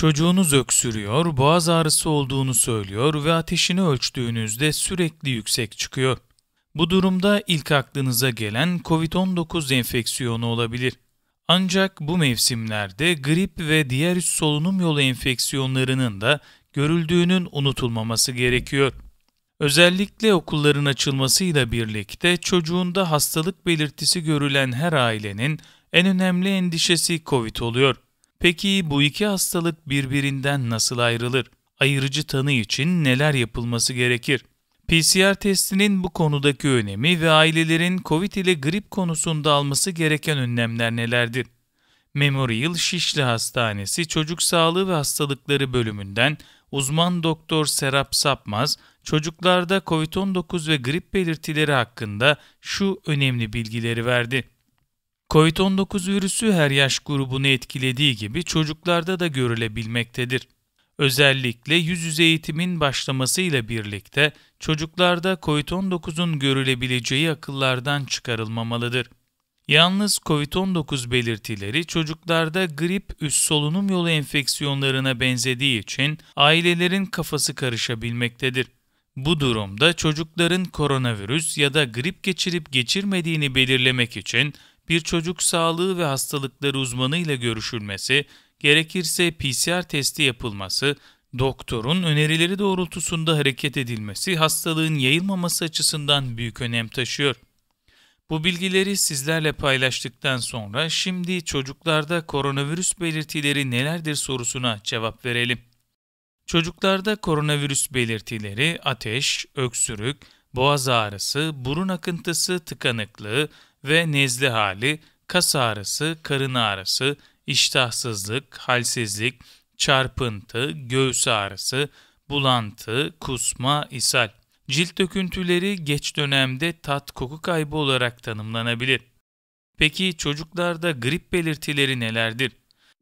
Çocuğunuz öksürüyor, boğaz ağrısı olduğunu söylüyor ve ateşini ölçtüğünüzde sürekli yüksek çıkıyor. Bu durumda ilk aklınıza gelen COVID-19 enfeksiyonu olabilir. Ancak bu mevsimlerde grip ve diğer üst solunum yolu enfeksiyonlarının da görüldüğünün unutulmaması gerekiyor. Özellikle okulların açılmasıyla birlikte çocuğunda hastalık belirtisi görülen her ailenin en önemli endişesi COVID oluyor. Peki bu iki hastalık birbirinden nasıl ayrılır? Ayırıcı tanı için neler yapılması gerekir? PCR testinin bu konudaki önemi ve ailelerin COVID ile grip konusunda alması gereken önlemler nelerdir? Memorial Şişli Hastanesi Çocuk Sağlığı ve Hastalıkları bölümünden uzman doktor Serap Sapmaz, çocuklarda COVID-19 ve grip belirtileri hakkında şu önemli bilgileri verdi. Covid-19 virüsü her yaş grubunu etkilediği gibi çocuklarda da görülebilmektedir. Özellikle yüz yüze eğitimin başlamasıyla birlikte çocuklarda COVID-19'un görülebileceği akıllardan çıkarılmamalıdır. Yalnız COVID-19 belirtileri çocuklarda grip üst solunum yolu enfeksiyonlarına benzediği için ailelerin kafası karışabilmektedir. Bu durumda çocukların koronavirüs ya da grip geçirip geçirmediğini belirlemek için bir çocuk sağlığı ve hastalıkları uzmanı ile görüşülmesi, gerekirse PCR testi yapılması, doktorun önerileri doğrultusunda hareket edilmesi hastalığın yayılmaması açısından büyük önem taşıyor. Bu bilgileri sizlerle paylaştıktan sonra şimdi çocuklarda koronavirüs belirtileri nelerdir sorusuna cevap verelim. Çocuklarda koronavirüs belirtileri ateş, öksürük, boğaz ağrısı, burun akıntısı, tıkanıklığı, ve nezli hali, kas ağrısı, karın ağrısı, iştahsızlık, halsizlik, çarpıntı, göğüs ağrısı, bulantı, kusma, ishal. Cilt döküntüleri geç dönemde tat koku kaybı olarak tanımlanabilir. Peki çocuklarda grip belirtileri nelerdir?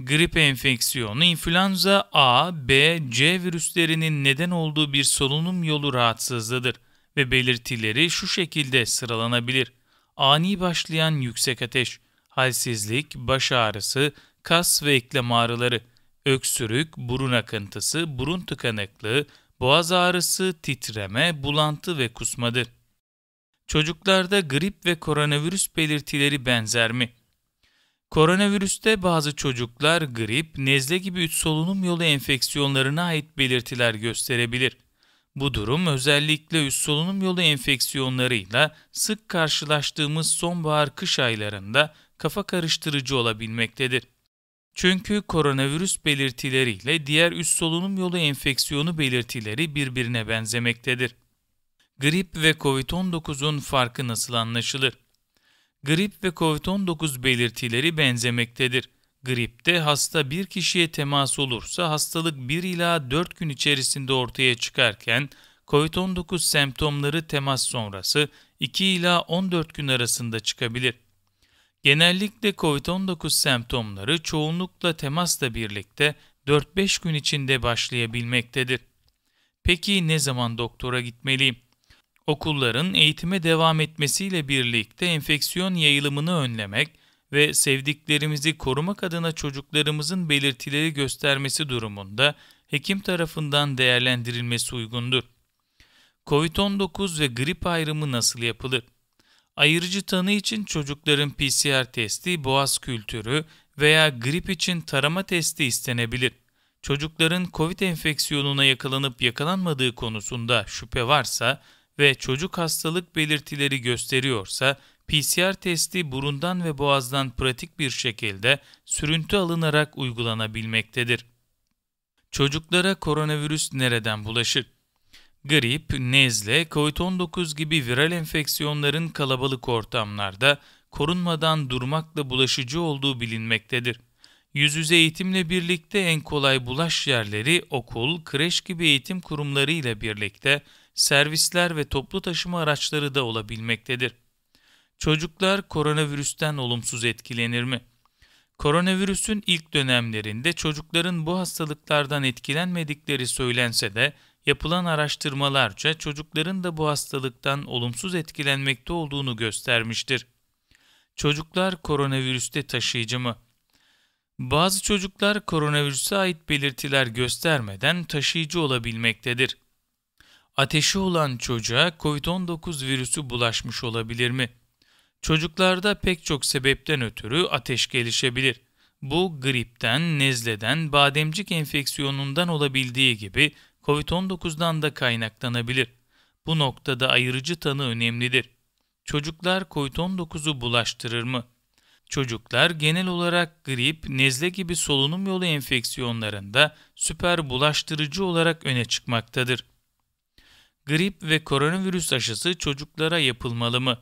Grip enfeksiyonu, influenza A, B, C virüslerinin neden olduğu bir solunum yolu rahatsızlığıdır ve belirtileri şu şekilde sıralanabilir ani başlayan yüksek ateş, halsizlik, baş ağrısı, kas ve eklem ağrıları, öksürük, burun akıntısı, burun tıkanıklığı, boğaz ağrısı, titreme, bulantı ve kusmadır. Çocuklarda grip ve koronavirüs belirtileri benzer mi? Koronavirüste bazı çocuklar grip, nezle gibi üst solunum yolu enfeksiyonlarına ait belirtiler gösterebilir. Bu durum özellikle üst solunum yolu enfeksiyonlarıyla sık karşılaştığımız sonbahar-kış aylarında kafa karıştırıcı olabilmektedir. Çünkü koronavirüs belirtileriyle diğer üst solunum yolu enfeksiyonu belirtileri birbirine benzemektedir. Grip ve COVID-19'un farkı nasıl anlaşılır? Grip ve COVID-19 belirtileri benzemektedir. Gripte hasta bir kişiye temas olursa hastalık 1 ila 4 gün içerisinde ortaya çıkarken COVID-19 semptomları temas sonrası 2 ila 14 gün arasında çıkabilir. Genellikle COVID-19 semptomları çoğunlukla temasla birlikte 4-5 gün içinde başlayabilmektedir. Peki ne zaman doktora gitmeliyim? Okulların eğitime devam etmesiyle birlikte enfeksiyon yayılımını önlemek, ve sevdiklerimizi korumak adına çocuklarımızın belirtileri göstermesi durumunda hekim tarafından değerlendirilmesi uygundur. Covid-19 ve grip ayrımı nasıl yapılır? Ayırıcı tanı için çocukların PCR testi, boğaz kültürü veya grip için tarama testi istenebilir. Çocukların COVID enfeksiyonuna yakalanıp yakalanmadığı konusunda şüphe varsa ve çocuk hastalık belirtileri gösteriyorsa PCR testi burundan ve boğazdan pratik bir şekilde sürüntü alınarak uygulanabilmektedir. Çocuklara koronavirüs nereden bulaşır? Grip, nezle, COVID-19 gibi viral enfeksiyonların kalabalık ortamlarda korunmadan durmakla bulaşıcı olduğu bilinmektedir. Yüz yüze eğitimle birlikte en kolay bulaş yerleri okul, kreş gibi eğitim kurumları ile birlikte servisler ve toplu taşıma araçları da olabilmektedir. Çocuklar koronavirüsten olumsuz etkilenir mi? Koronavirüsün ilk dönemlerinde çocukların bu hastalıklardan etkilenmedikleri söylense de yapılan araştırmalarca çocukların da bu hastalıktan olumsuz etkilenmekte olduğunu göstermiştir. Çocuklar koronavirüste taşıyıcı mı? Bazı çocuklar koronavirüse ait belirtiler göstermeden taşıyıcı olabilmektedir. Ateşi olan çocuğa COVID-19 virüsü bulaşmış olabilir mi? Çocuklarda pek çok sebepten ötürü ateş gelişebilir. Bu gripten, nezleden, bademcik enfeksiyonundan olabildiği gibi COVID-19'dan da kaynaklanabilir. Bu noktada ayırıcı tanı önemlidir. Çocuklar COVID-19'u bulaştırır mı? Çocuklar genel olarak grip, nezle gibi solunum yolu enfeksiyonlarında süper bulaştırıcı olarak öne çıkmaktadır. Grip ve koronavirüs aşısı çocuklara yapılmalı mı?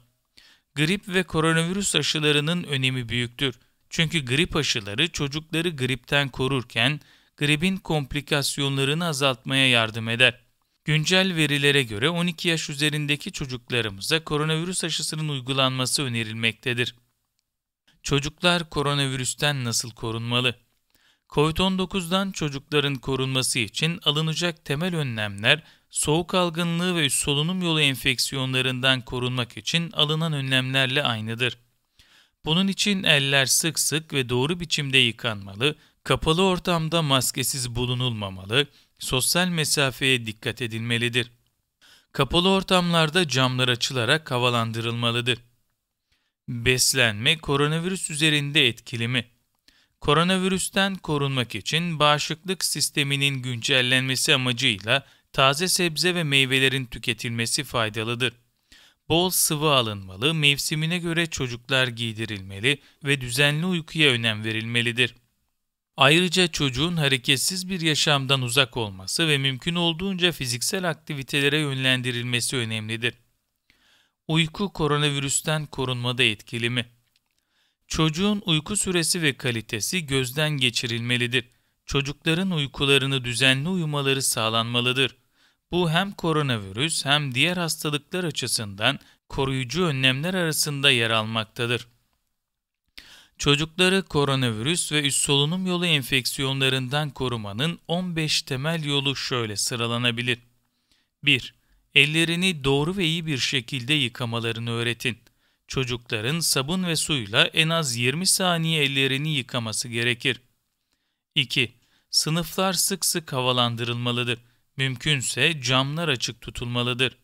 grip ve koronavirüs aşılarının önemi büyüktür. Çünkü grip aşıları çocukları gripten korurken gripin komplikasyonlarını azaltmaya yardım eder. Güncel verilere göre 12 yaş üzerindeki çocuklarımıza koronavirüs aşısının uygulanması önerilmektedir. Çocuklar koronavirüsten nasıl korunmalı? COVID-19'dan çocukların korunması için alınacak temel önlemler soğuk algınlığı ve solunum yolu enfeksiyonlarından korunmak için alınan önlemlerle aynıdır. Bunun için eller sık sık ve doğru biçimde yıkanmalı, kapalı ortamda maskesiz bulunulmamalı, sosyal mesafeye dikkat edilmelidir. Kapalı ortamlarda camlar açılarak havalandırılmalıdır. Beslenme koronavirüs üzerinde etkili mi? Koronavirüsten korunmak için bağışıklık sisteminin güncellenmesi amacıyla taze sebze ve meyvelerin tüketilmesi faydalıdır. Bol sıvı alınmalı, mevsimine göre çocuklar giydirilmeli ve düzenli uykuya önem verilmelidir. Ayrıca çocuğun hareketsiz bir yaşamdan uzak olması ve mümkün olduğunca fiziksel aktivitelere yönlendirilmesi önemlidir. Uyku koronavirüsten korunmada etkili mi? Çocuğun uyku süresi ve kalitesi gözden geçirilmelidir çocukların uykularını düzenli uyumaları sağlanmalıdır. Bu hem koronavirüs hem diğer hastalıklar açısından koruyucu önlemler arasında yer almaktadır. Çocukları koronavirüs ve üst solunum yolu enfeksiyonlarından korumanın 15 temel yolu şöyle sıralanabilir. 1. Ellerini doğru ve iyi bir şekilde yıkamalarını öğretin. Çocukların sabun ve suyla en az 20 saniye ellerini yıkaması gerekir. 2. Sınıflar sık sık havalandırılmalıdır. Mümkünse camlar açık tutulmalıdır.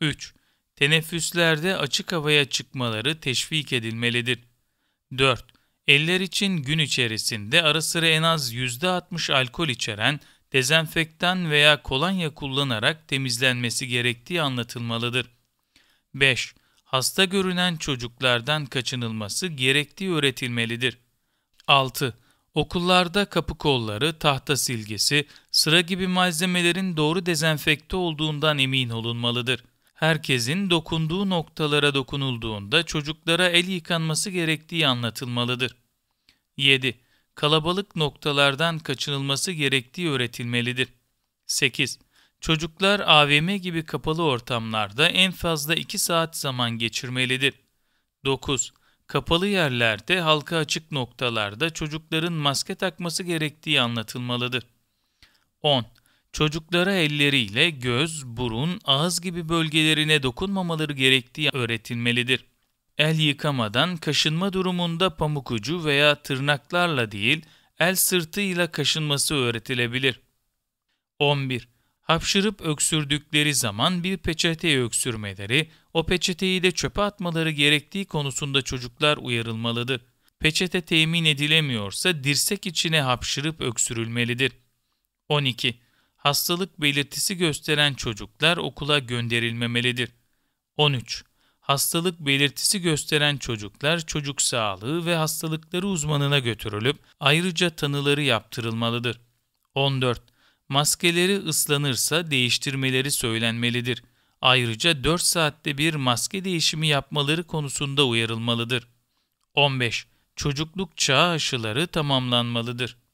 3. Teneffüslerde açık havaya çıkmaları teşvik edilmelidir. 4. Eller için gün içerisinde ara sıra en az %60 alkol içeren dezenfektan veya kolonya kullanarak temizlenmesi gerektiği anlatılmalıdır. 5. Hasta görünen çocuklardan kaçınılması gerektiği öğretilmelidir. 6. Okullarda kapı kolları, tahta silgisi, sıra gibi malzemelerin doğru dezenfekte olduğundan emin olunmalıdır. Herkesin dokunduğu noktalara dokunulduğunda çocuklara el yıkanması gerektiği anlatılmalıdır. 7. Kalabalık noktalardan kaçınılması gerektiği öğretilmelidir. 8. Çocuklar AVM gibi kapalı ortamlarda en fazla 2 saat zaman geçirmelidir. 9. Kapalı yerlerde, halka açık noktalarda çocukların maske takması gerektiği anlatılmalıdır. 10. Çocuklara elleriyle göz, burun, ağız gibi bölgelerine dokunmamaları gerektiği öğretilmelidir. El yıkamadan kaşınma durumunda pamuk ucu veya tırnaklarla değil, el sırtıyla kaşınması öğretilebilir. 11 hapşırıp öksürdükleri zaman bir peçeteyi öksürmeleri, o peçeteyi de çöpe atmaları gerektiği konusunda çocuklar uyarılmalıdır. Peçete temin edilemiyorsa dirsek içine hapşırıp öksürülmelidir. 12. Hastalık belirtisi gösteren çocuklar okula gönderilmemelidir. 13. Hastalık belirtisi gösteren çocuklar çocuk sağlığı ve hastalıkları uzmanına götürülüp ayrıca tanıları yaptırılmalıdır. 14 maskeleri ıslanırsa değiştirmeleri söylenmelidir. Ayrıca 4 saatte bir maske değişimi yapmaları konusunda uyarılmalıdır. 15. Çocukluk çağı aşıları tamamlanmalıdır.